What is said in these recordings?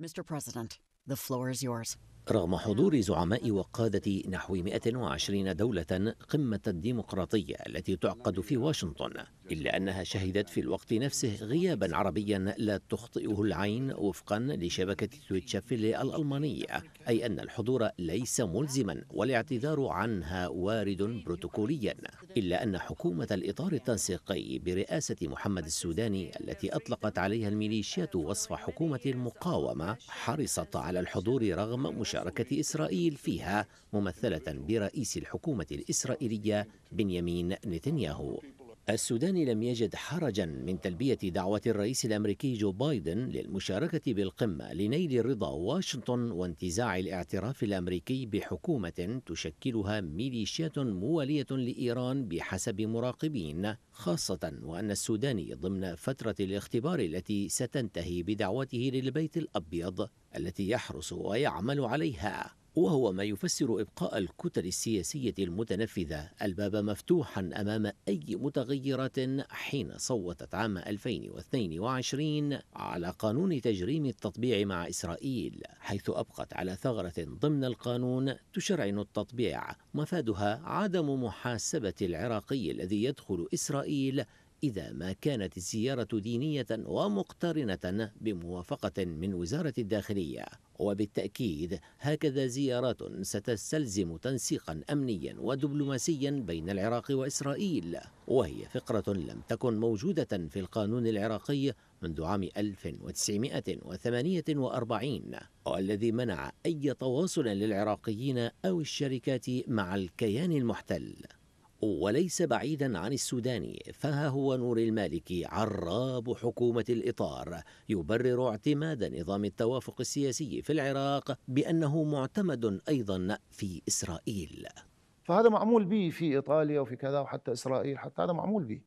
Mr. President The floor is yours. رغم حضور زعماء وقادة نحو 120 دولة قمة الديمقراطية التي تعقد في واشنطن إلا أنها شهدت في الوقت نفسه غيابا عربيا لا تخطئه العين وفقا لشبكة تويتشافيل الألمانية أي أن الحضور ليس ملزما والاعتذار عنها وارد بروتوكوليا إلا أن حكومة الإطار التنسيقي برئاسة محمد السوداني التي أطلقت عليها الميليشيات وصف حكومة المقاومة حرصت على الحضور رغم مشاركة إسرائيل فيها ممثلة برئيس الحكومة الإسرائيلية بنيامين نتنياهو السوداني لم يجد حرجا من تلبية دعوة الرئيس الأمريكي جو بايدن للمشاركة بالقمة لنيل رضا واشنطن وانتزاع الاعتراف الأمريكي بحكومة تشكلها ميليشيات موالية لإيران بحسب مراقبين خاصة وأن السوداني ضمن فترة الاختبار التي ستنتهي بدعوته للبيت الأبيض التي يحرص ويعمل عليها وهو ما يفسر إبقاء الكتل السياسية المتنفذة الباب مفتوحا أمام أي متغيرات حين صوتت عام 2022 على قانون تجريم التطبيع مع إسرائيل حيث أبقت على ثغرة ضمن القانون تشرعن التطبيع مفادها عدم محاسبة العراقي الذي يدخل إسرائيل إذا ما كانت الزيارة دينية ومقترنة بموافقة من وزارة الداخلية وبالتأكيد هكذا زيارات ستستلزم تنسيقا أمنيا ودبلوماسيا بين العراق وإسرائيل وهي فقرة لم تكن موجودة في القانون العراقي منذ عام 1948 والذي منع أي تواصل للعراقيين أو الشركات مع الكيان المحتل وليس بعيدا عن السوداني فها هو نور المالكي عراب حكومة الإطار يبرر اعتماد نظام التوافق السياسي في العراق بأنه معتمد أيضا في إسرائيل فهذا معمول به في إيطاليا وفي كذا وحتى إسرائيل حتى هذا معمول به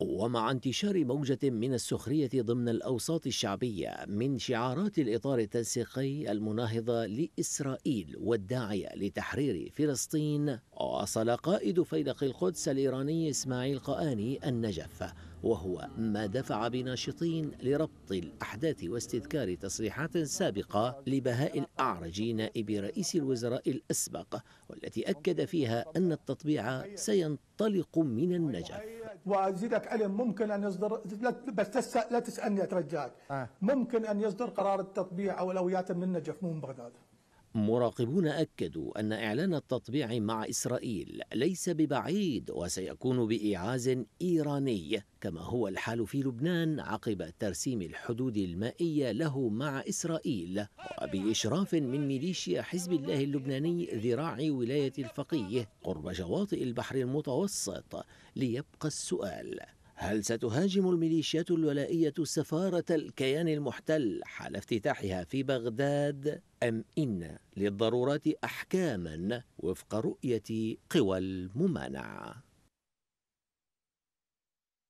ومع انتشار موجة من السخرية ضمن الأوساط الشعبية من شعارات الإطار التنسيقي المناهضة لإسرائيل والداعية لتحرير فلسطين، واصل قائد فيلق القدس الإيراني إسماعيل قآني النجف وهو ما دفع بناشطين لربط الأحداث واستذكار تصريحات سابقة لبهاء الاعرج نائب رئيس الوزراء الأسبق والتي أكد فيها أن التطبيع سينطلق من النجف وأزيدك علم ممكن أن يصدر بس لا تسألني أترجاك آه. ممكن أن يصدر قرار التطبيع أو الأويات من النجف مو من بغداد مراقبون أكدوا أن إعلان التطبيع مع إسرائيل ليس ببعيد وسيكون بإيعاز إيراني كما هو الحال في لبنان عقب ترسيم الحدود المائية له مع إسرائيل وبإشراف من ميليشيا حزب الله اللبناني ذراع ولاية الفقيه قرب شواطئ البحر المتوسط ليبقى السؤال هل ستهاجم الميليشيات الولائية سفارة الكيان المحتل حال افتتاحها في بغداد أم إن للضرورات أحكاما وفق رؤية قوى الممانعة؟